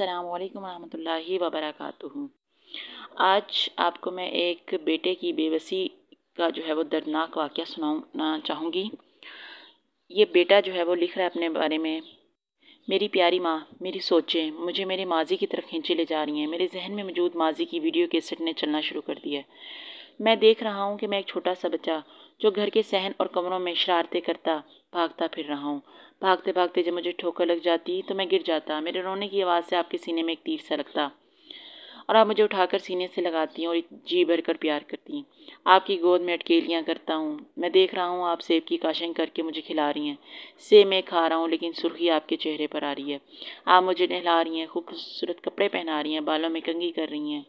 अस्सलाम वालेकुम रहमतुल्लाहि व आज आपको मैं एक बेटे की बेबसी का जो है वो दर्दनाक वाक़ सुनाना चाहूँगी ये बेटा जो है वो लिख रहा है अपने बारे में मेरी प्यारी माँ मेरी सोचें मुझे मेरे माजी की तरफ खींचे ले जा रही हैं मेरे जहन में मौजूद माजी की वीडियो कैसेट ने चलना शुरू कर दिया है मैं देख रहा हूँ कि मैं एक छोटा सा बच्चा जो घर के सहन और कमरों में शरारतें करता भागता फिर रहा हूँ भागते भागते जब मुझे ठोकर लग जाती तो मैं गिर जाता मेरे रोने की आवाज़ से आपके सीने में एक तीर सा लगता और आप मुझे उठाकर सीने से लगाती हैं और जी भर कर प्यार करती हैं आपकी गोद में अटकेलियाँ करता हूँ मैं देख रहा हूँ आप सेब की काशिंग करके मुझे खिला रही हैं सेब मैं खा रहा हूँ लेकिन सुर्खी आपके चेहरे पर आ रही है आप मुझे नहला रही हैं खूबसूरत कपड़े पहना रही हैं बालों में कंगी कर रही हैं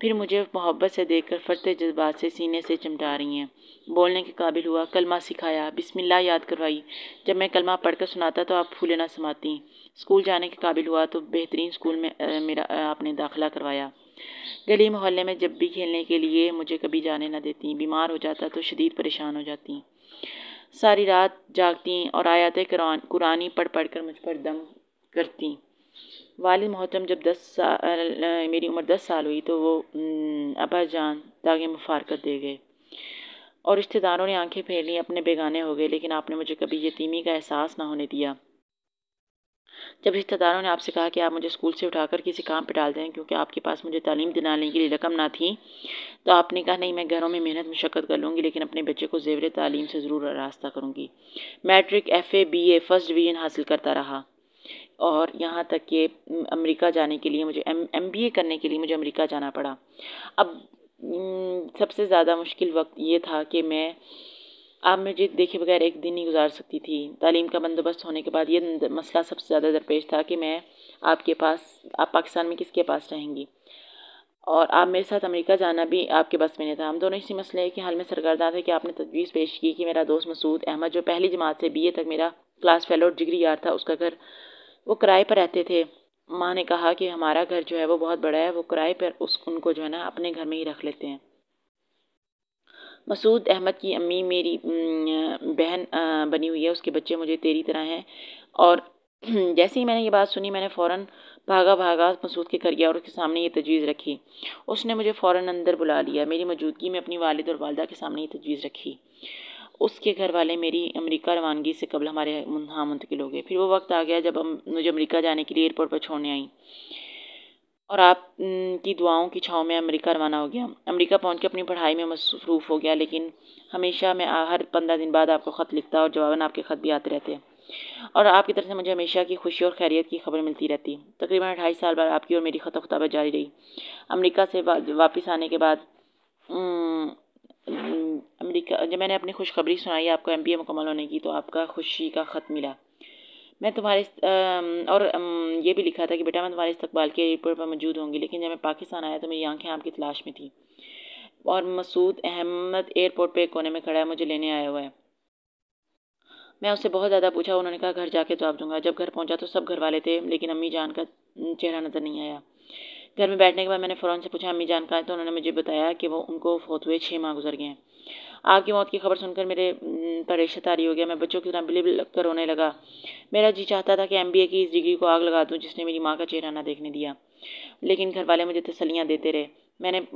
फिर मुझे मोहब्बत से देख कर फरते जज्बात से सीने से चमटा रही हैं बोलने के काबिल हुआ कलमा सिखाया बिस्मिल्लाह याद करवाई जब मैं कलमा पढ़कर सुनाता तो आप फूले ना समाती स्कूल जाने के काबिल हुआ तो बेहतरीन स्कूल में आ, मेरा आपने दाखिला करवाया गली मोहल्ले में जब भी खेलने के लिए मुझे कभी जाने ना देती बीमार हो जाता तो शदीद परेशान हो जाती सारी रात जागती और आयात कुरानी पढ़ पढ़ कर मुझ पर दम करती वाल मोहतरम जब दस साल मेरी उम्र दस साल हुई तो वो अबा जान तागे मुफारकत दे गए और रिश्तेदारों ने आंखें फेर ली अपने बेगाने हो गए लेकिन आपने मुझे कभी यतीमी का एहसास ना होने दिया जब रिश्तेदारों ने आपसे कहा कि आप मुझे स्कूल से उठाकर किसी काम पर डाल दें क्योंकि आपके पास मुझे तालीम दिलाने के लिए रकम ना थी तो आपने कहा नहीं मैं घरों में मेहनत मशक्क़त कर लूँगी लेकिन अपने बच्चे को जेवर तालीम से ज़रूर रास्ता करूँगी matric F A B A first division हासिल करता रहा और यहाँ तक कि अमेरिका जाने के लिए मुझे एम एम बी ए करने के लिए मुझे अमेरिका जाना पड़ा अब सबसे ज़्यादा मुश्किल वक्त ये था कि मैं आप मुझे देखे बगैर एक दिन ही गुजार सकती थी तालीम का बंदोबस्त होने के बाद ये मसला सबसे ज़्यादा दरपेश था कि मैं आपके पास आप पाकिस्तान में किसके पास रहेंगी और आप मेरे साथ अमेरिका जाना भी आपके बस में नहीं था हम दोनों इसी मसले के हाल में सरगर्दा थे कि आपने तजवीज़ पेश की कि मेरा दोस्त मसूद अहमद जो पहली जमात से बी ए तक मेरा क्लास फेलो डिग्री यार था उसका घर वो किराए पर रहते थे माँ ने कहा कि हमारा घर जो है वो बहुत बड़ा है वो किराए पर उस उनको जो है ना अपने घर में ही रख लेते हैं मसूद अहमद की अम्मी मेरी बहन बनी हुई है उसके बच्चे मुझे तेरी तरह हैं और जैसे ही मैंने ये बात सुनी मैंने फ़ौरन भागा भागा मसूद के घर गया और उसके सामने ये तजवीज़ रखी उसने मुझे फ़ौरन अंदर बुला लिया मेरी मौजूदगी में अपनी वालद और वालदा के सामने ये तजवीज़ रखी उसके घर वाले मेरी अमेरिका रवानगी से कबल हमारे हाँ मुंतकिल हो गए फिर वो वक्त आ गया जब मुझे अमेरिका जाने के लिए एयरपोर्ट पर छोड़ने आई और आप की दुआओं की छाँव में अमेरिका रवाना हो गया अमेरिका पहुंच अपनी पढ़ाई में मसरूफ़ हो गया लेकिन हमेशा मैं हर पंद्रह दिन बाद आपको ख़त लिखता और जवाबन आपके ख़त भी आते रहते और आपकी तरफ से मुझे हमेशा की खुशी और खैरियत की खबर मिलती रहती तकरीबन अढ़ाई साल बाद आपकी और मेरी ख़त खुताबत जारी रही अमरीका से वापस आने के बाद अमेरिका जब मैंने अपनी खुशखबरी सुनाई आपको एम पी ए मुकम्मल होने की तो आपका खुशी का ख़त मिला मैं तुम्हारे और ये भी लिखा था कि बेटा मैं तुम्हारे इस्तबाल के एयरपोर्ट पर मौजूद होंगी लेकिन जब मैं पाकिस्तान आया तो मेरी आंखें आपकी तलाश में थी और मसूद अहमद एयरपोर्ट पर कोने में खड़ा है मुझे लेने आया हुआ है मैं उससे बहुत ज़्यादा पूछा उन्होंने कहा घर जाके जवाब तो दूंगा जब घर पहुंचा तो सब घर वाले थे लेकिन अम्मी जान का चेहरा नज़र नहीं आया घर में बैठने के बाद मैंने फ़ौरन से पूछा अम्मी जान का है तो उन्होंने मुझे बताया कि वो उनको फोत हुए छः माह गुजर गए हैं आग की मौत की खबर सुनकर मेरे परेशा हो गया मैं बच्चों की तरह बिल कर रोने लगा मेरा जी चाहता था कि एम की इस डिग्री को आग लगा दूँ जिसने मेरी माँ का चेहरा ना देखने दिया लेकिन घर वाले मुझे तसलियाँ देते रहे मैंने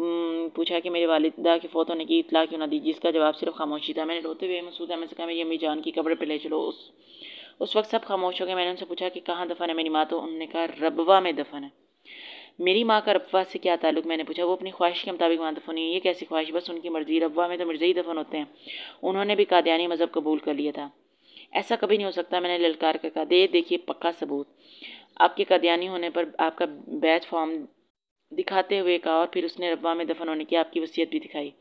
पूछा कि मेरे वालदा के फोत होने की इतला क्यों ना दी जिसका जवाब सिर्फ खामोशी था मैंने रोते हुए मसूद अहमद से कहा मेरी अम्मी जान की कब्र पर ले चलो उस उस वक्त सब खामोश हो गए मैंने उनसे पूछा कि कहाँ दफन है मेरी माँ तो उन्होंने कहा रबवा में दफन है मेरी माँ का रबवा से क्या ताल्लुक मैंने पूछा वो अपनी ख्वाहिश के मुताबिक वहाँ दफन हुई ये कैसी ख्वाहिश बस उनकी मर्जी रबवा में तो मिर्ज़ा ही दफन होते हैं उन्होंने भी कादयानी मज़हब कबूल कर लिया था ऐसा कभी नहीं हो सकता मैंने ललकार कर कहा दे देखिए पक्का सबूत आपके कादयानी होने पर आपका बैच फॉर्म दिखाते हुए कहा और फिर उसने रबा में दफन होने की आपकी वसीयत भी दिखाई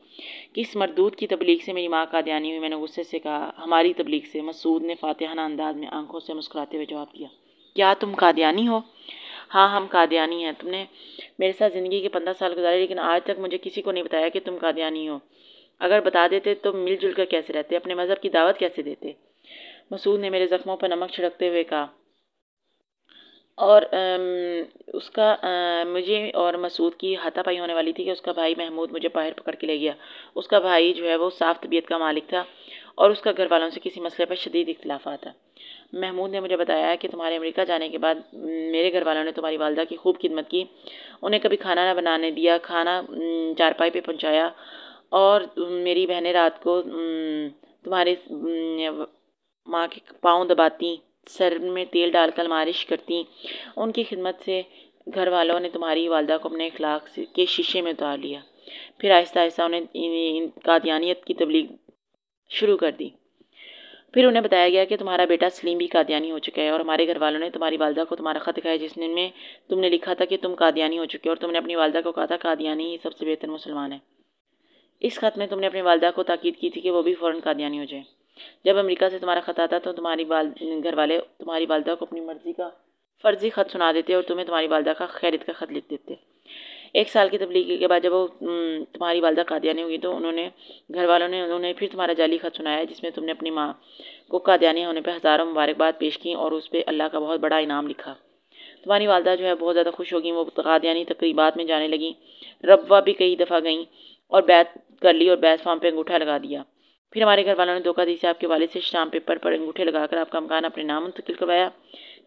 किस मरदूत मरदूद की तबलीग से मेरी माँ कादयानी हुई मैंने गुस्से से कहा हमारी तबलीग से मसूद ने फातहाना अंदाज में आंखों से मुस्कुराते हुए जवाब दिया क्या तुम कादयानी हो हाँ हम कादियानी हैं तुमने मेरे साथ ज़िंदगी के पंद्रह साल गुजारे लेकिन आज तक मुझे किसी को नहीं बताया कि तुम कादियानी हो अगर बता देते तो मिलजुल कर कैसे रहते अपने मज़हब की दावत कैसे देते मसूद ने मेरे ज़ख्मों पर नमक छिड़कते हुए कहा और आ, उसका आ, मुझे और मसूद की हाथापाई होने वाली थी कि उसका भाई महमूद मुझे बाहर पकड़ के ले गया उसका भाई जो है वो साफ तबीयत का मालिक था और उसका घर वालों से किसी मसले पर शदीद इख्तलाफ आता महमूद ने मुझे बताया कि तुम्हारे अमेरिका जाने के बाद मेरे घर वालों ने तुम्हारी वालदा की खूब खिदमत की उन्हें कभी खाना ना बनाने दिया खाना चारपाई पे पहुंचाया और मेरी बहनें रात को तुम्हारे माँ के पाँव दबाती सर में तेल डालकर मालिश करती उनकी खिदमत से घर वालों ने तुम्हारी वालदा को अपने अखलाक के शीशे में उतार लिया फिर आहिस्ता आहिस्ता उन्हें इन कादियानियत की तबलीग शुरू कर दी फिर उन्हें बताया गया कि तुम्हारा बेटा सलीम भी कादियानी हो चुका है और हमारे घर वालों ने तुम्हारी वालदा को तुम्हारा ख़त दिखाया जिसने में तुमने लिखा था कि तुम कादियानी हो चुके हो और तुमने अपनी वालदा को कहा था कादियानी ही सबसे बेहतर मुसलमान है इस ख़त में तुमने अपनी वालदा को ताकीद की थी कि वो भी फ़ौर कादियानी हो जाए जब अमरीका से तुम्हारा ख़त आता तो तुम्हारी वाल घर वाले तुम्हारी वालदा को अपनी मर्ज़ी का फ़र्ज़ी ख़त सुना देते और तुम्हें तुम्हारी वालदा का खैरत का ख़त लिख देते एक साल की तबलीगी के बाद जब वो तुम्हारी वालदा कादियानी हुई तो उन्होंने घर वालों ने उन्होंने फिर तुम्हारा जाली खत सुनाया जिसमें तुमने अपनी माँ को कादियानी होने पर हज़ारों मुबारकबाद पेश की और उस पर अल्लाह का बहुत बड़ा इनाम लिखा तुम्हारी वालदा जो है बहुत ज़्यादा खुश हो गई वो कादियानी तकरीबात में जाने लगी रबा भी कई दफ़ा गईं और बैत कर ली और बैत फार्म पर अंगूठा लगा दिया फिर हमारे घर वालों ने धोखा दी से आपके वाले से शाम पेपर पर अंगूठे लगाकर आपका मकान अपने नाम मुंतकिल करवाया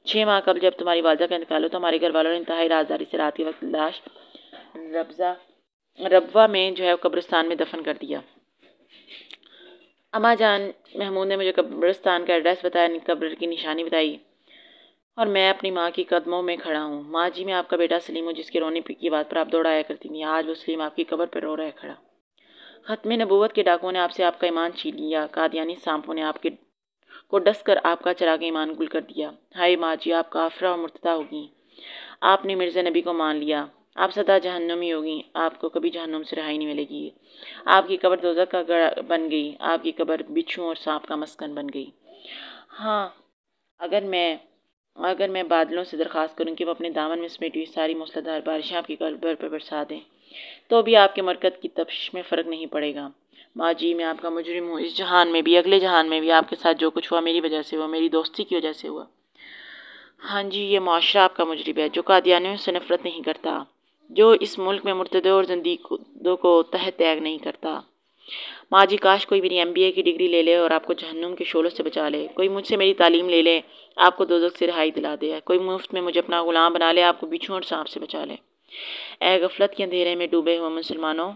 छः माह कब जब तुम्हारी वालदा का इंतकाल हो तो हमारे घर वालों ने इंतहाई राजदारी से रात के वक्त लाश रबजा रबा में जो है कब्रिस्तान में दफन कर दिया अम्मा जान महमूद ने मुझे कब्रिस्तान का एड्रेस बताया कब्र की निशानी बताई और मैं अपनी माँ की कदमों में खड़ा हूँ माँ जी मैं आपका बेटा सलीम हूँ जिसके रोने की बात पर आप दौड़ाया करती थी आज वो सलीम आपकी कब्र पर रो रहा है खड़ा ख़त्म नबूत के डाकुओं ने आपसे आपका ईमान छीन लिया कादयानी सांपों ने आपके को डस कर आपका चराग ईमान गुल कर दिया हाय माँ जी आपका आफरा और मुर्तदा होगी आपने मिर्ज़ा नबी को मान लिया आप सदा जहन्नमी होगी आपको कभी जहन्नम से रहाई नहीं मिलेगी आपकी कबर दोजा का गड़ा बन गई आपकी कबर बिच्छू और सांप का मस्कन बन गई हाँ अगर मैं अगर मैं बादलों से दरख्वास्त करूँ कि वो अपने दामन में समेटी हुई सारी मूसलाधार बारिशें आपकी कबर पर बरसा दें तो भी आपके मरकत की तपश में फ़र्क नहीं पड़ेगा माँ जी मैं आपका मुजरिम हूँ इस जहान में भी अगले जहान में भी आपके साथ जो कुछ हुआ मेरी वजह से हुआ मेरी दोस्ती की वजह से हुआ हाँ जी ये माशरा आपका मुजरिब है जो कादियानियों से नफरत नहीं करता जो इस मुल्क में मुर्तद और जंदीदों को तह त्याग नहीं करता माँ जी काश कोई मेरी एम बी ए की डिग्री ले ले और आपको जहन्नुम के शोलों से बचा ले कोई मुझसे मेरी तालीम ले ले आपको दो से रहाई दिला दे कोई मुफ्त में मुझे अपना गुलाम बना ले आपको बिछू और सांप से बचा ले ए गफलत के अंधेरे में डूबे हुए मुसलमानों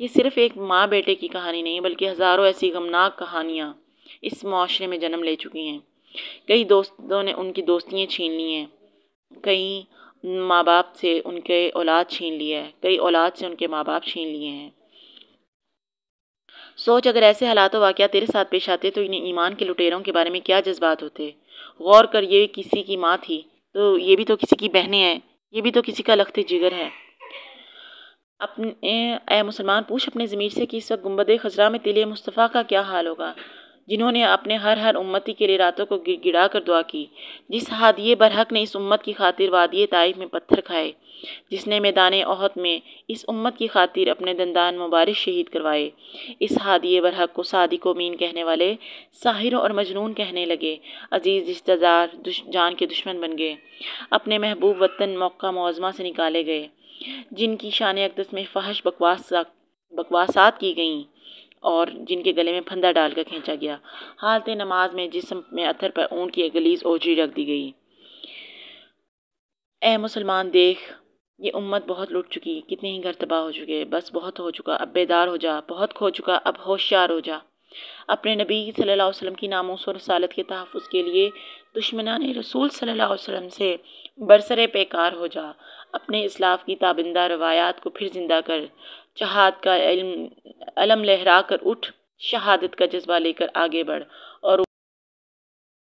ये सिर्फ़ एक माँ बेटे की कहानी नहीं बल्कि हज़ारों ऐसी गमनाक कहानियाँ इस माशरे में जन्म ले चुकी हैं कई दोस्तों ने उनकी दोस्तियाँ छीन ली हैं कई माँ बाप से उनके औलाद छीन लिए है कई औलाद से उनके माँ बाप छीन लिए हैं सोच अगर ऐसे हालात वाक़ तेरे साथ पेश आते तो इन्हें ईमान के लुटेरों के बारे में क्या जज्बात होते गौर कर ये किसी की माँ थी तो ये भी तो किसी की बहनें हैं ये भी तो किसी का लखते जिगर है अपने ए मुसलमान पूछ अपने ज़मीर से कि इस वक्त गुम्बद खजरा में तिले मुस्तफ़ा का क्या हाल होगा जिन्होंने अपने हर हर उम्मती के लिए रातों को गिड़गिड़ा कर दुआ की जिस हादिये बरहक ने इस उम्मत की खातिर वादिय ताइफ में पत्थर खाए जिसने मैदान अहद में इस उम्मत की खातिर अपने दंदान मुबारक शहीद करवाए इस हादिये बरहक को को मीन कहने वाले साहिरों और मजनून कहने लगे अजीज़ रिश्तेदार जान के दुश्मन बन गए अपने महबूब वतन मौका मुआजमा से निकाले गए जिनकी शान अकदस में फहश बकवास बकवासात की गईं और जिनके गले में फंदा डालकर खींचा गया हालत नमाज में जिसम में अथर पर ऊँट की गलीस ओझरी रख दी गई ए मुसलमान देख ये उम्मत बहुत लुट चुकी कितने ही घर तबाह हो चुके बस बहुत हो चुका अब बेदार हो जा बहुत खो चुका अब होशियार हो जा अपने नबी सल्लल्लाहु अलैहि वसल्लम की नामों और रसालत के तहफ़ के लिए दुश्मनान रसूल सल्लल्लाहु अलैहि वसल्लम से बरसर पेकार हो जा अपने इसलाफ की ताबिंदा रवायात को फिर ज़िंदा कर जहाद का इल्म अलम लहरा कर उठ शहादत का जज्बा लेकर आगे बढ़